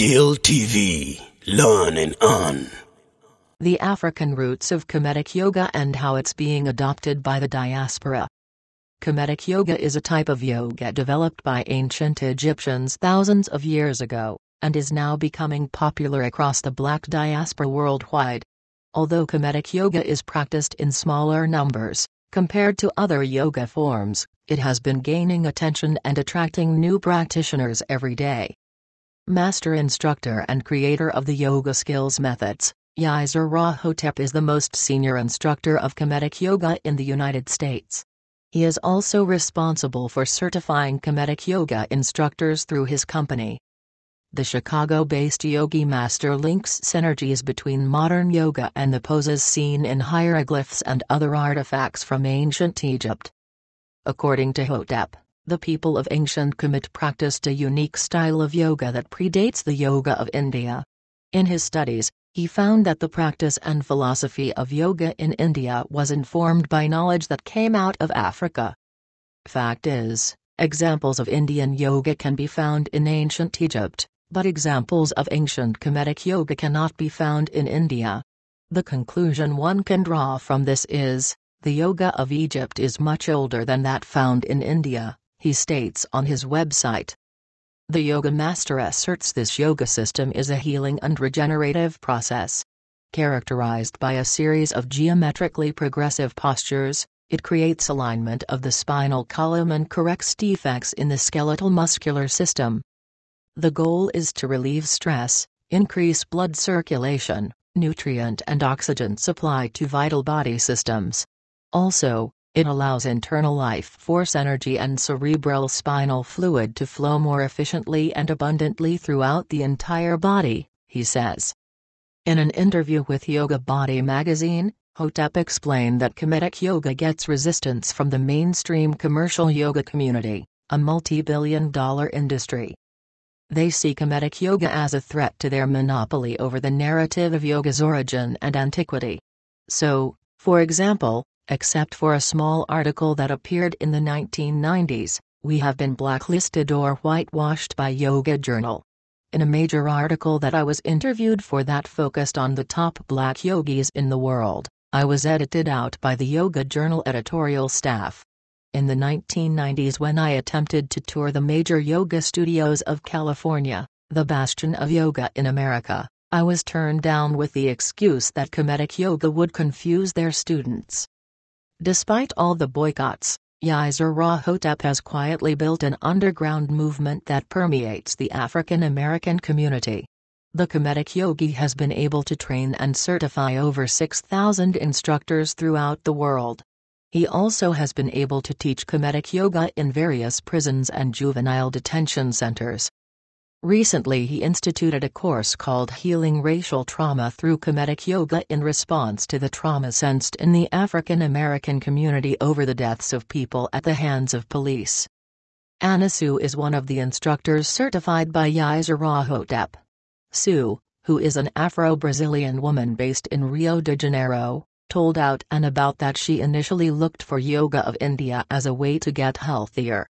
Deal TV. Learn and earn. The African roots of Kemetic Yoga and how it's being adopted by the diaspora. Kemetic Yoga is a type of yoga developed by ancient Egyptians thousands of years ago, and is now becoming popular across the black diaspora worldwide. Although Kemetic Yoga is practiced in smaller numbers, compared to other yoga forms, it has been gaining attention and attracting new practitioners every day. Master instructor and creator of the yoga skills methods, Yizer Rahotep is the most senior instructor of Kemetic Yoga in the United States. He is also responsible for certifying Kemetic Yoga instructors through his company. The Chicago based Yogi Master links synergies between modern yoga and the poses seen in hieroglyphs and other artifacts from ancient Egypt. According to Hotep, the people of ancient Kemet practiced a unique style of yoga that predates the yoga of India. In his studies, he found that the practice and philosophy of yoga in India was informed by knowledge that came out of Africa. Fact is, examples of Indian yoga can be found in ancient Egypt, but examples of ancient Kemetic yoga cannot be found in India. The conclusion one can draw from this is, the yoga of Egypt is much older than that found in India he states on his website. The yoga master asserts this yoga system is a healing and regenerative process. Characterized by a series of geometrically progressive postures, it creates alignment of the spinal column and corrects defects in the skeletal muscular system. The goal is to relieve stress, increase blood circulation, nutrient and oxygen supply to vital body systems. Also, it allows internal life force energy and cerebral spinal fluid to flow more efficiently and abundantly throughout the entire body, he says. In an interview with Yoga Body magazine, Hotep explained that Kemetic Yoga gets resistance from the mainstream commercial yoga community, a multi-billion dollar industry. They see Kemetic Yoga as a threat to their monopoly over the narrative of yoga's origin and antiquity. So, for example, except for a small article that appeared in the 1990s, we have been blacklisted or whitewashed by Yoga Journal. In a major article that I was interviewed for that focused on the top black yogis in the world, I was edited out by the Yoga Journal editorial staff. In the 1990s when I attempted to tour the major yoga studios of California, the bastion of yoga in America, I was turned down with the excuse that comedic yoga would confuse their students. Despite all the boycotts, Yaizer Rahotep has quietly built an underground movement that permeates the African American community. The Kemetic Yogi has been able to train and certify over 6,000 instructors throughout the world. He also has been able to teach Kemetic Yoga in various prisons and juvenile detention centers. Recently he instituted a course called Healing Racial Trauma through Comedic Yoga in response to the trauma sensed in the African American community over the deaths of people at the hands of police. Sue is one of the instructors certified by Yizer Rahotep. Sue, who is an Afro-Brazilian woman based in Rio de Janeiro, told Out and About that she initially looked for Yoga of India as a way to get healthier.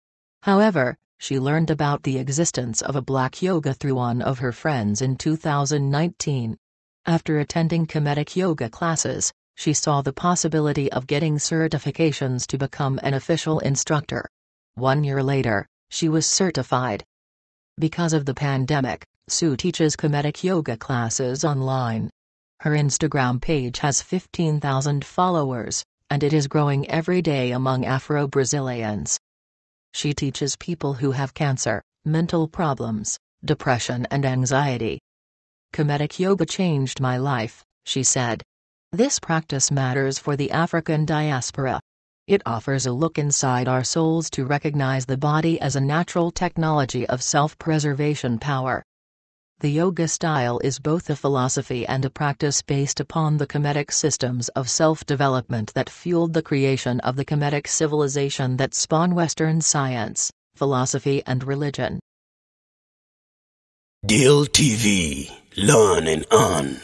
However, she learned about the existence of a black yoga through one of her friends in 2019. After attending comedic yoga classes, she saw the possibility of getting certifications to become an official instructor. One year later, she was certified. Because of the pandemic, Sue teaches comedic yoga classes online. Her Instagram page has 15,000 followers, and it is growing every day among Afro-Brazilians. She teaches people who have cancer, mental problems, depression and anxiety. Kemetic yoga changed my life, she said. This practice matters for the African diaspora. It offers a look inside our souls to recognize the body as a natural technology of self-preservation power. The yoga style is both a philosophy and a practice based upon the Kemetic systems of self development that fueled the creation of the Kemetic civilization that spawned Western science, philosophy, and religion. Deal TV. learning on.